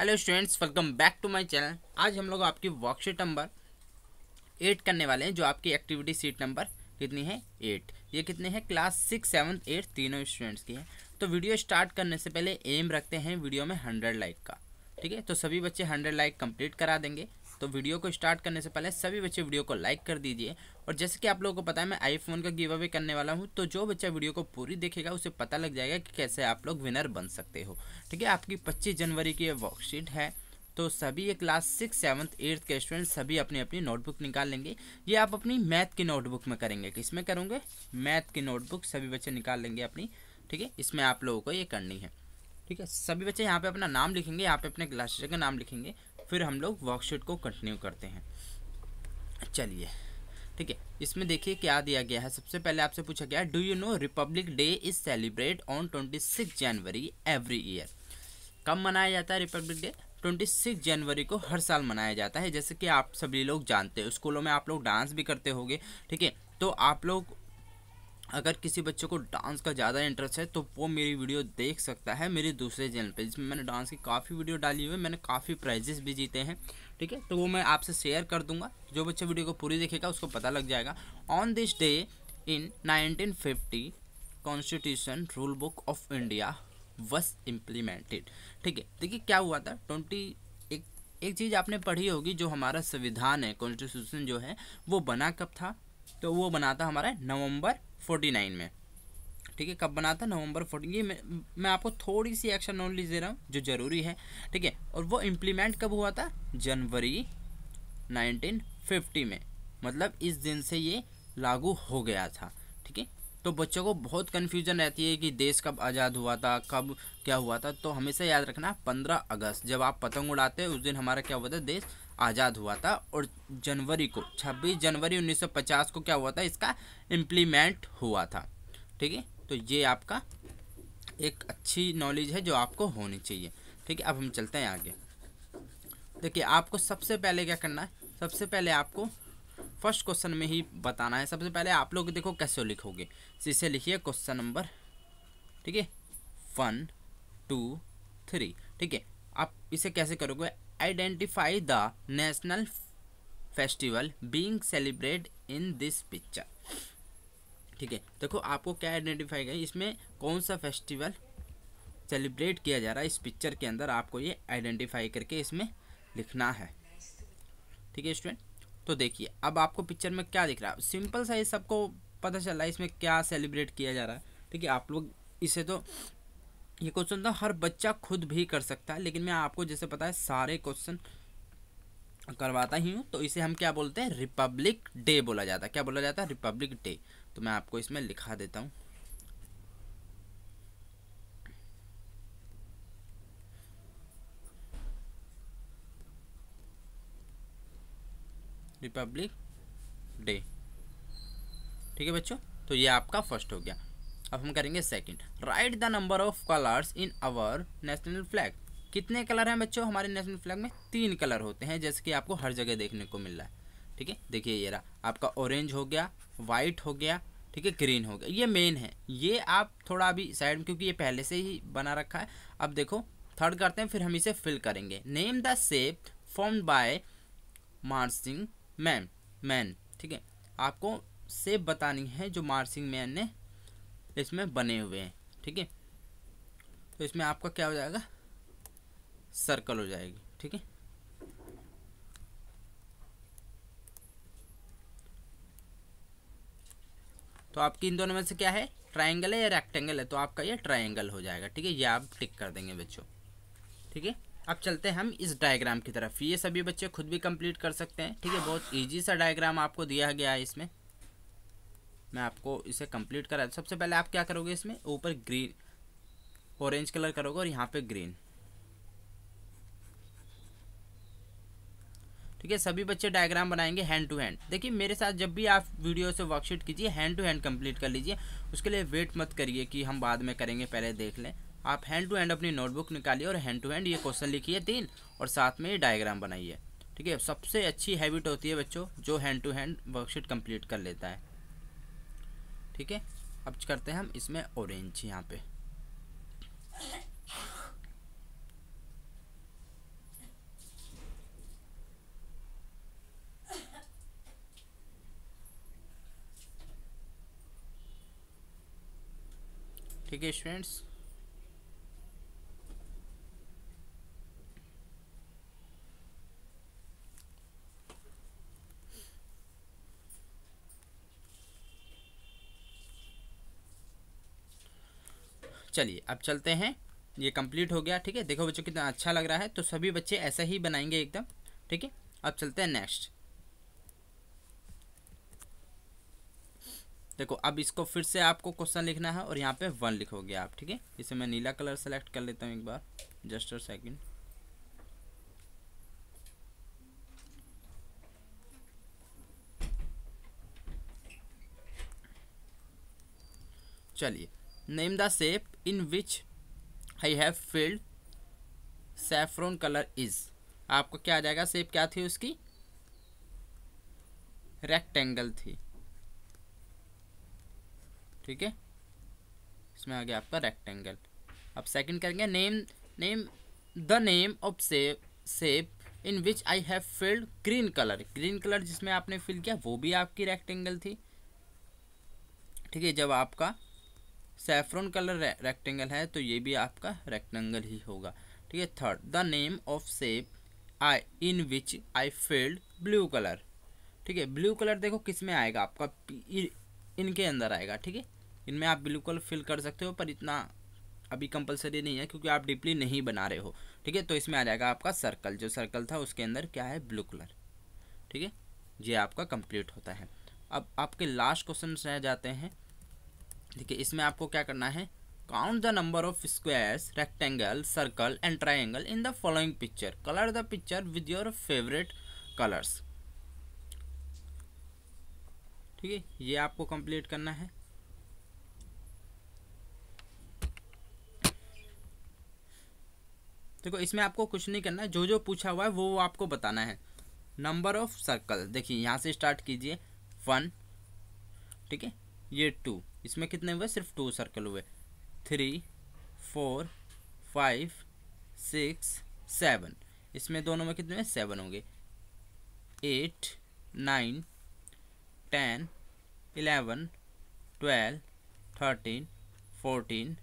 hello students welcome back to my channel आज हम लोग आपकी वर्कशीट नंबर एट करने वाले हैं जो आपकी एक्टिविटी सीट नंबर कितनी है एट ये कितने हैं क्लास सिक्स सेवन्थ एट तीनों स्टूडेंट्स की है तो वीडियो स्टार्ट करने से पहले एम रखते हैं वीडियो में हंड्रेड लाइक का ठीक है तो सभी बच्चे हंड्रेड लाइक कंप्लीट करा देंगे तो वीडियो को स्टार्ट करने से पहले सभी बच्चे वीडियो को लाइक कर दीजिए और जैसे कि आप लोगों को पता है मैं आईफोन का गिव अवे करने वाला हूँ तो जो बच्चा वीडियो को पूरी देखेगा उसे पता लग जाएगा कि कैसे आप लोग विनर बन सकते हो ठीक है आपकी पच्चीस जनवरी की वर्कशीट है तो सभी ये क्लास सिक्स सेवन्थ एट्थ के स्टूडेंट सभी अपनी अपनी नोटबुक निकाल लेंगे ये आप अपनी मैथ की नोटबुक में करेंगे किसमें करूँगे मैथ की नोटबुक सभी बच्चे निकाल लेंगे अपनी ठीक है इसमें आप लोगों को ये करनी है ठीक है सभी बच्चे यहाँ पे अपना नाम लिखेंगे यहाँ पे अपने क्लास टीचर का नाम लिखेंगे फिर हम लोग वर्कशीट को कंटिन्यू करते हैं चलिए ठीक है इसमें देखिए क्या दिया गया है सबसे पहले आपसे पूछा गया do you know republic day is celebrate on twenty six January every year कब मनाया जाता है रिपब्लिक डे ट्वेंटी सिक्स जनवरी को हर साल मनाया जाता है जैसे कि आप सभी लोग जानते हो स्कूलों में आप लोग डांस भी करते होंगे ठीक है तो आप लोग अगर किसी बच्चे को डांस का ज़्यादा इंटरेस्ट है तो वो मेरी वीडियो देख सकता है मेरे दूसरे चैनल पे जिसमें मैंने डांस की काफ़ी वीडियो डाली हुई है मैंने काफ़ी प्राइजेस भी जीते हैं ठीक है तो वो मैं आपसे शेयर कर दूंगा जो बच्चा वीडियो को पूरी देखेगा उसको पता लग जाएगा on this day in nineteen constitution rule book of India was implemented ठीक है देखिए क्या हुआ था ट्वेंटी एक एक चीज़ आपने पढ़ी होगी जो हमारा संविधान है कॉन्स्टिट्यूशन जो है वो बना कब था तो वो बना था हमारा नवंबर फोर्टी नाइन में ठीक है कब बना था नवंबर फोर्टीन ये मैं, मैं आपको थोड़ी सी एक्शन नॉलेज दे रहा हूँ जो ज़रूरी है ठीक है और वो इम्प्लीमेंट कब हुआ था जनवरी 1950 में मतलब इस दिन से ये लागू हो गया था ठीक है तो बच्चों को बहुत कन्फ्यूजन रहती है कि देश कब आज़ाद हुआ था कब क्या हुआ था तो हमेशा याद रखना पंद्रह अगस्त जब आप पतंग उड़ाते हैं उस दिन हमारा क्या हुआ था देश आज़ाद हुआ था और जनवरी को 26 जनवरी 1950 को क्या हुआ था इसका इम्प्लीमेंट हुआ था ठीक है तो ये आपका एक अच्छी नॉलेज है जो आपको होनी चाहिए ठीक है अब हम चलते हैं आगे देखिए आपको सबसे पहले क्या करना है सबसे पहले आपको फर्स्ट क्वेश्चन में ही बताना है सबसे पहले आप लोग देखो कैसे लिखोगे इसे लिखिए क्वेश्चन नंबर ठीक है वन टू थ्री ठीक है आप इसे कैसे करोगे identify the national festival being celebrate in this picture ठीक है देखो आपको क्या आइडेंटिफाई करें इसमें कौन सा फेस्टिवल सेलिब्रेट किया जा रहा है इस पिक्चर के अंदर आपको ये आइडेंटिफाई करके इसमें लिखना है ठीक है स्टूडेंट तो देखिए अब आपको पिक्चर में क्या दिख रहा है सिंपल सा ये सबको पता चल रहा है इसमें क्या सेलिब्रेट किया जा रहा है ठीक है आप लोग इसे तो ये क्वेश्चन तो हर बच्चा खुद भी कर सकता है लेकिन मैं आपको जैसे पता है सारे क्वेश्चन करवाता ही हूँ तो इसे हम क्या बोलते हैं रिपब्लिक डे बोला जाता है क्या बोला जाता है रिपब्लिक डे तो मैं आपको इसमें लिखा देता हूँ रिपब्लिक डे ठीक है बच्चों तो ये आपका फर्स्ट हो गया अब हम करेंगे second write the number of colours in our national flag कितने कलर हैं बच्चों हमारे नेशनल फ्लैग में तीन कलर होते हैं जैसे कि आपको हर जगह देखने को मिल रहा है ठीक है देखिए ये रहा आपका ऑरेंज हो गया वाइट हो गया ठीक है ग्रीन हो गया ये मेन है ये आप थोड़ा अभी साइड में क्योंकि ये पहले से ही बना रखा है अब देखो थर्ड करते हैं फिर हम इसे फिल करेंगे name the shape form by मार्सिंग मैन मैन ठीक है आपको सेप बतानी है जो मार्सिंग मैन ने इसमें बने हुए हैं ठीक है तो इसमें आपका क्या हो जाएगा सर्कल हो जाएगी ठीक है तो आपकी इन दोनों में से क्या है ट्राइंगल है या रेक्टेंगल है तो आपका ये ट्राइंगल हो जाएगा ठीक है ये आप टिक कर देंगे बच्चों ठीक है अब चलते हैं हम इस डायग्राम की तरफ ये सभी बच्चे खुद भी कंप्लीट कर सकते हैं ठीक है बहुत ईजी सा डायग्राम आपको दिया गया है इसमें मैं आपको इसे कंप्लीट करा सबसे पहले आप क्या करोगे इसमें ऊपर ग्रीन ऑरेंज कलर करोगे और यहाँ पे ग्रीन ठीक है सभी बच्चे डायग्राम बनाएंगे हैंड टू हैंड देखिए मेरे साथ जब भी आप वीडियो से वर्कशीट कीजिए हैंड टू हैंड कंप्लीट कर लीजिए उसके लिए वेट मत करिए कि हम बाद में करेंगे पहले देख लें आप हैंड टू हैंड अपनी नोटबुक निकालिए और हैंड टू हैंड ये क्वेश्चन लिखिए तीन और साथ में ये डायग्राम बनाइए ठीक है सबसे अच्छी हैबिट होती है बच्चों जो hand to hand worksheet complete कर लेता है ठीक है अब करते हैं हम इसमें ऑरेंज यहाँ पे ठीक है स्टूडेंट्स चलिए अब चलते हैं ये कंप्लीट हो गया ठीक है देखो बच्चों कितना अच्छा लग रहा है तो सभी बच्चे ऐसा ही बनाएंगे एकदम ठीक है अब चलते हैं नेक्स्ट देखो अब इसको फिर से आपको क्वेश्चन लिखना है और यहाँ पे वन लिखोगे आप ठीक है इसे मैं नीला कलर सेलेक्ट कर लेता हूँ एक बार जस्ट और सेकेंड चलिए name the shape in which I have filled saffron colour is आपको क्या आ जाएगा सेप क्या थी उसकी रेक्टेंगल थी ठीक है इसमें आ गया आपका रेक्टेंगल अब सेकंड करेंगे name name the name of shape shape in which I have filled green colour green colour जिसमें आपने फिल किया वो भी आपकी रेक्टेंगल थी ठीक है जब आपका सेफ्रॉन कलर रेक्टेंगल है तो ये भी आपका रेक्टेंगल ही होगा ठीक है third the name of shape I in which I filled blue colour ठीक है ब्लू कलर देखो किस में आएगा आपका इनके अंदर आएगा ठीक है इनमें आप ब्लू कलर फिल कर सकते हो पर इतना अभी कंपलसरी नहीं है क्योंकि आप डीपली नहीं बना रहे हो ठीक है तो इसमें आ जाएगा आपका सर्कल जो सर्कल था उसके अंदर क्या है ब्लू कलर ठीक है ये आपका कंप्लीट होता है अब आपके लास्ट क्वेश्चन रह जाते हैं देखिए इसमें आपको क्या करना है count the number of squares rectangle circle and triangle in the following picture colour the picture with your favourite colours ठीक है ये आपको कंप्लीट करना है देखो इसमें आपको कुछ नहीं करना है जो जो पूछा हुआ है वो वो आपको बताना है नंबर ऑफ सर्कल देखिए यहाँ से स्टार्ट कीजिए वन ठीक है ये टू इसमें कितने हुए सिर्फ टू सर्कल हुए three four five six seven इसमें दोनों में कितने सेवन होंगे eight nine ten eleven twelve thirteen fourteen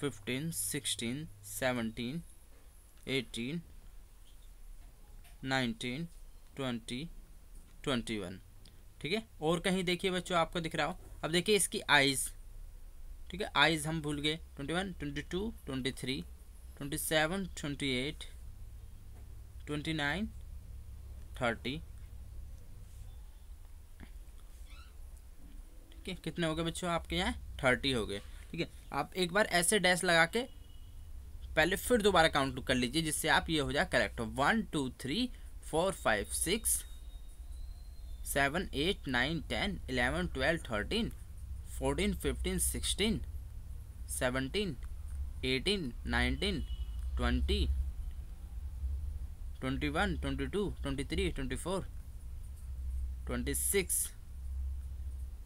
fifteen sixteen seventeen eighteen nineteen twenty twenty one ठीक है और कहीं देखिए बच्चों आपको दिख रहा हो अब देखिए इसकी आइज़ ठीक है आइज़ हम भूल गए twenty one twenty two twenty three twenty seven twenty eight twenty nine thirty ठीक है कितने हो गए बच्चों आपके यहाँ थर्टी हो गए ठीक है आप एक बार ऐसे डैश लगा के पहले फिर दोबारा काउंट कर लीजिए जिससे आप ये हो जाए correct one two three four five six seven eight nine ten eleven twelve thirteen fourteen fifteen sixteen seventeen eighteen nineteen twenty twenty one twenty two twenty three twenty four twenty six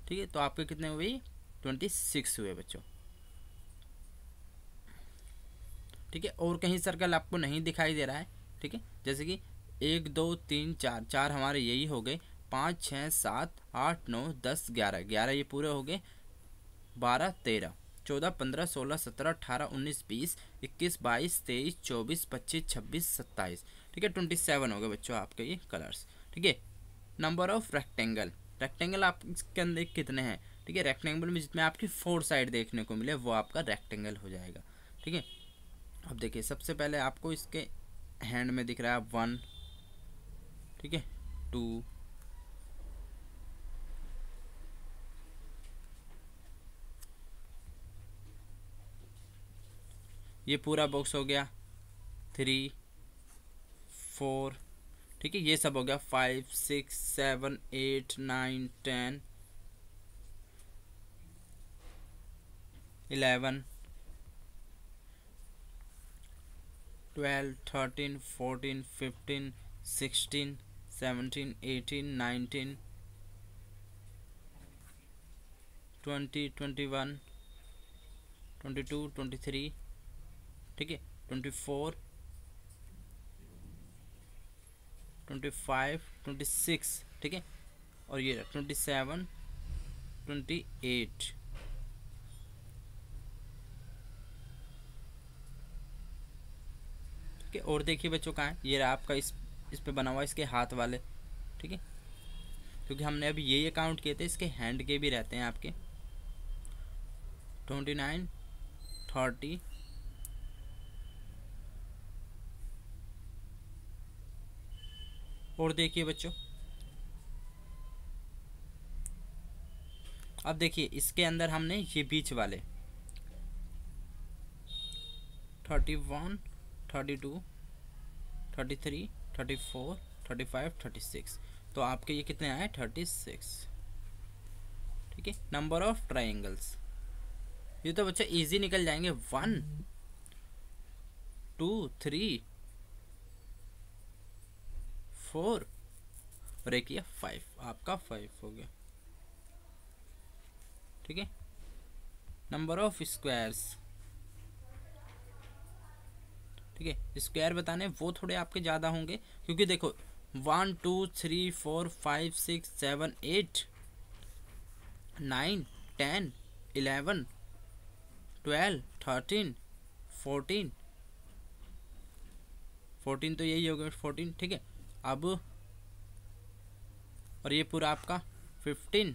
ठीक है तो आपके कितने हुए twenty six हुए बच्चों ठीक है और कहीं सर्कल आपको नहीं दिखाई दे रहा है ठीक है जैसे कि एक दो तीन चार चार हमारे यही हो गए पाँच छः सात आठ नौ दस ग्यारह ग्यारह ये पूरे हो गए बारह तेरह चौदह पंद्रह सोलह सत्रह अठारह उन्नीस बीस इक्कीस बाईस तेईस चौबीस पच्चीस छब्बीस सत्ताईस ठीक है ट्वेंटी सेवन हो गए बच्चों आपके ये कलर्स ठीक है नंबर ऑफ रेक्टेंगल रेक्टेंगल आपके अंदर कितने हैं ठीक है रेक्टेंगल में जितने आपकी फोर साइड देखने को मिले वो आपका रेक्टेंगल हो जाएगा ठीक है अब देखिए सबसे पहले आपको इसके हैंड में दिख रहा है वन ठीक है टू ये पूरा बॉक्स हो गया थ्री फोर ठीक है ये सब हो गया five six seven eight nine ten eleven twelve thirteen fourteen fifteen sixteen seventeen eighteen nineteen twenty twenty one twenty two twenty three ठीक है twenty four twenty five twenty six ठीक है और ये ट्वेंटी सेवन ट्वेंटी एट ठीक है और देखिए बच्चों कहाँ है ये रहा आपका इस इस पे बना हुआ इसके हाथ वाले ठीक है क्योंकि हमने अभी यही अकाउंट किए थे इसके हैंड के भी रहते हैं आपके ट्वेंटी नाइन थर्टी और देखिए बच्चों अब देखिए इसके अंदर हमने ये बीच वाले thirty one thirty two thirty three thirty four thirty five thirty six तो आपके ये कितने आए थर्टी सिक्स ठीक है नंबर ऑफ ट्राइंगल्स ये तो बच्चे इजी निकल जाएंगे वन टू थ्री फोर और एक ये फाइव आपका फाइव हो गया ठीक है नंबर ऑफ स्क्वायर्स ठीक है स्क्वायर बताने वो थोड़े आपके ज़्यादा होंगे क्योंकि देखो one two three four five six seven eight nine ten eleven twelve thirteen fourteen fourteen तो यही हो गया फोर्टीन ठीक है अब और ये पूरा आपका फिफ्टीन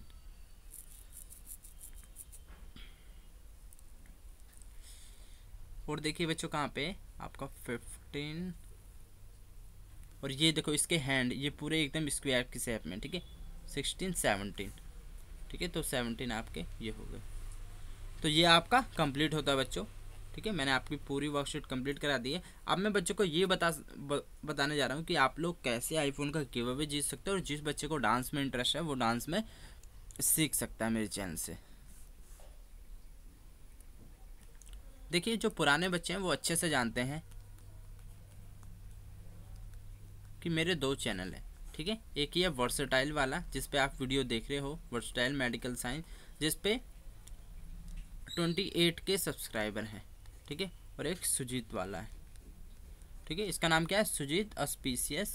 और देखिए बच्चों कहाँ पे आपका फिफ्टीन और ये देखो इसके हैंड ये पूरे एकदम स्क्वायर की शेप में ठीक है सिक्सटीन सेवनटीन ठीक है तो सेवनटीन आपके ये हो गए तो ये आपका कंप्लीट होता है बच्चों ठीक है मैंने आपकी पूरी वर्कशीट कंप्लीट करा दी है अब मैं बच्चों को ये बता ब, बताने जा रहा हूँ कि आप लोग कैसे आईफोन का गिव अवे जीत सकते हो और जिस बच्चे को डांस में इंटरेस्ट है वो डांस में सीख सकता है मेरे चैनल से देखिए जो पुराने बच्चे हैं वो अच्छे से जानते हैं कि मेरे दो चैनल हैं ठीक है एक ही है वर्सटाइल वाला जिसपे आप वीडियो देख रहे हो वर्सटाइल मेडिकल साइंस जिसपे ट्वेंटी एट के सब्सक्राइबर हैं ठीक है और एक सुजीत वाला है ठीक है इसका नाम क्या है सुजीत अस्पीसियस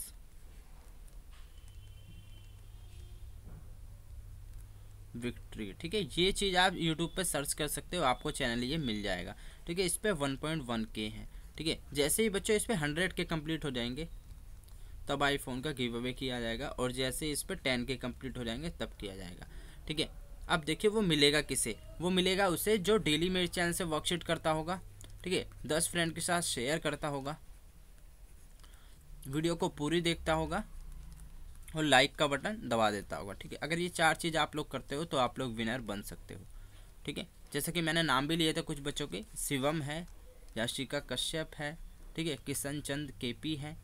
विक्ट्री ठीक है ये चीज़ आप यूट्यूब पर सर्च कर सकते हो आपको चैनल ये मिल जाएगा ठीक है इस पर वन पॉइंट वन के हैं ठीक है जैसे ही बच्चों इस पर हंड्रेड के कंप्लीट हो जाएंगे तब आईफोन का गिव अवे किया जाएगा और जैसे इस पर टेन के कंप्लीट हो जाएंगे तब किया जाएगा ठीक है अब देखिए वो मिलेगा किसे वो मिलेगा उसे जो डेली मेरे चैनल से वर्कशीट करता होगा ठीक है दस फ्रेंड के साथ शेयर करता होगा वीडियो को पूरी देखता होगा और लाइक का बटन दबा देता होगा ठीक है अगर ये चार चीज़ आप लोग करते हो तो आप लोग विनर बन सकते हो ठीक है जैसे कि मैंने नाम भी लिए थे कुछ बच्चों के शिवम है याशिका कश्यप है ठीक है किशन चंद के पी है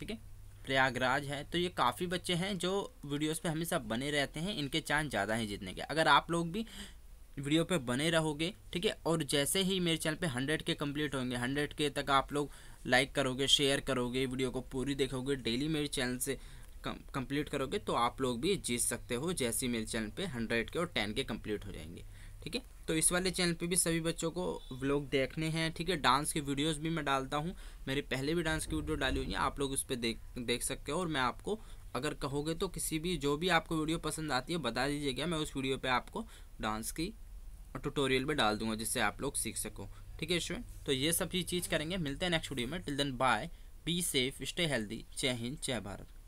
ठीक है प्रयागराज है तो ये काफ़ी बच्चे हैं जो वीडियोस पे हमेशा बने रहते हैं इनके चांस ज़्यादा हैं जीतने के अगर आप लोग भी वीडियो पे बने रहोगे ठीक है और जैसे ही मेरे चैनल पे हंड्रेड के कंप्लीट होंगे हंड्रेड के तक आप लोग लाइक करोगे शेयर करोगे वीडियो को पूरी देखोगे डेली मेरे चैनल से कंप्लीट करोगे तो आप लोग भी जीत सकते हो जैसे ही मेरे चैनल पे हंड्रेड के और टेन के कंप्लीट हो जाएंगे ठीक है तो इस वाले चैनल पे भी सभी बच्चों को व्लॉग देखने हैं ठीक है डांस के वीडियोस भी मैं डालता हूँ मेरी पहले भी डांस की वीडियो डाली हुई है आप लोग उस पर देख देख सकते हो और मैं आपको अगर कहोगे तो किसी भी जो भी आपको वीडियो पसंद आती है बता दीजिएगा मैं उस वीडियो पर आपको डांस की ट्यूटोरियल में डाल दूंगा जिससे आप लोग सीख सको ठीक है इसमें तो ये सब चीज़ करेंगे मिलते हैं नेक्स्ट वीडियो में till then bye be safe stay healthy जय हिंद जय भारत